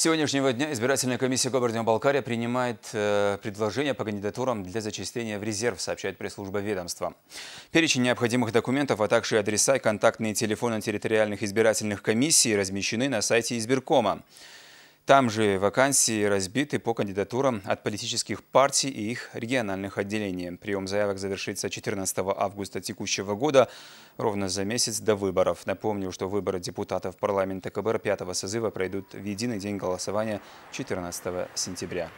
сегодняшнего дня избирательная комиссия Кабардино-Балкария принимает э, предложения по кандидатурам для зачисления в резерв, сообщает пресс-служба ведомства. Перечень необходимых документов, а также адреса и контактные телефоны территориальных избирательных комиссий размещены на сайте избиркома. Там же вакансии разбиты по кандидатурам от политических партий и их региональных отделений. Прием заявок завершится 14 августа текущего года, ровно за месяц до выборов. Напомню, что выборы депутатов парламента КБР 5 созыва пройдут в единый день голосования 14 сентября.